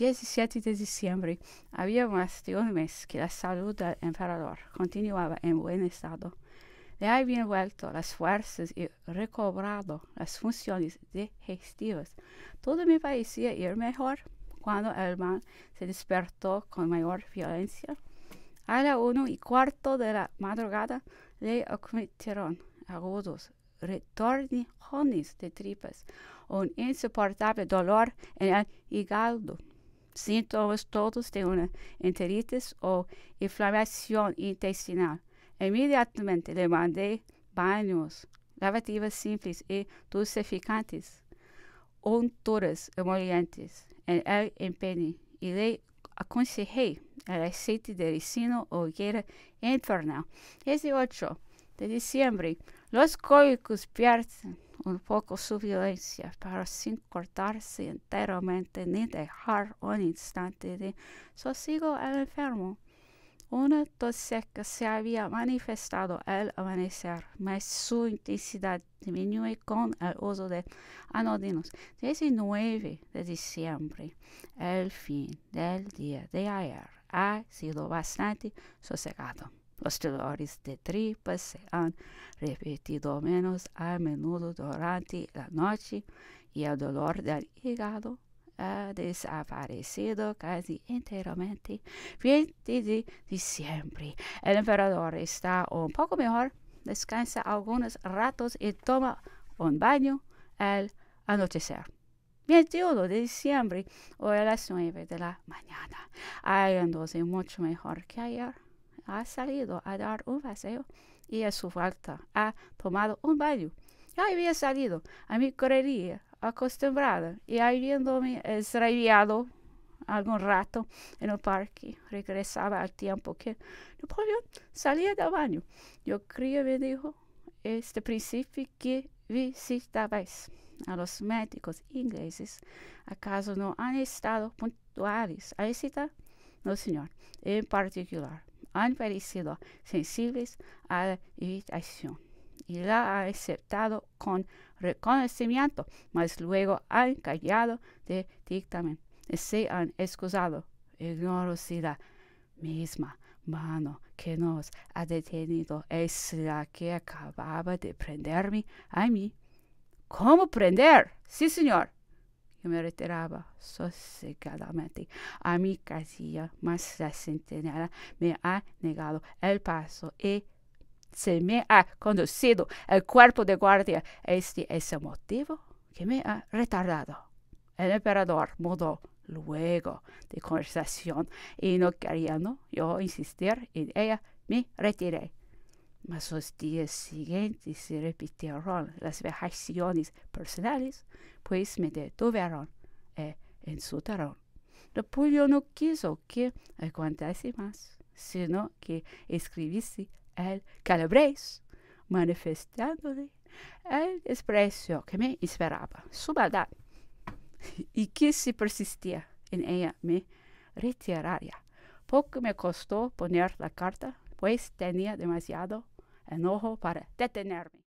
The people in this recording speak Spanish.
17 de diciembre, había más de un mes que la salud del emperador continuaba en buen estado. Le habían vuelto las fuerzas y recobrado las funciones digestivas. Todo me parecía ir mejor cuando el mal se despertó con mayor violencia. A la uno y cuarto de la madrugada le acometieron agudos retornijones de tripas, un insoportable dolor en el hígado síntomas todos de una enteritis o inflamación intestinal. Inmediatamente le mandé baños, lavativas simples y dulcificantes, unturas emolientes en el empeño, y le aconsejé el aceite de ricino hoguera infernal. 8 de diciembre, los cólicos pierden un poco su violencia para sin cortarse enteramente ni dejar un instante de sosiego al enfermo. Una tos que se había manifestado al amanecer, mas su intensidad disminuye con el uso de anodinos. 19 de diciembre, el fin del día de ayer ha sido bastante sosegado. Los dolores de tripas se han repetido menos a menudo durante la noche y el dolor del hígado ha desaparecido casi enteramente. 20 de diciembre. El emperador está un poco mejor, descansa algunos ratos y toma un baño al anochecer. 21 de diciembre o a las 9 de la mañana. Hay un 12 mucho mejor que ayer ha salido a dar un paseo y a su falta ha tomado un baño. Ya había salido a mi correría acostumbrada y habiéndome extraviado algún rato en el parque, regresaba al tiempo que Napoleón salía del baño. Yo creo me dijo este principio que visitabais a los médicos ingleses, ¿acaso no han estado puntuales a visitar? No, señor, en particular han parecido sensibles a la irritación y la ha aceptado con reconocimiento, mas luego han callado de dictamen se han excusado. Ignoro si la misma mano que nos ha detenido es la que acababa de prenderme a mí. ¿Cómo prender? Sí, señor, yo me retiraba sosegadamente a mi casilla, más la centenaria me ha negado el paso y se me ha conducido el cuerpo de guardia. Este es el motivo que me ha retardado. El emperador mudó luego de conversación y no queriendo yo insistir en ella, me retiré mas los días siguientes se repitieron las vejaciones personales, pues me detuvieron e insultaron. yo no quiso que aguantase más, sino que escribiese el calabrés, manifestándole el desprecio que me esperaba, su maldad, y que si persistía en ella me retiraría. Poco me costó poner la carta, pues tenía demasiado en ojo para detenerme.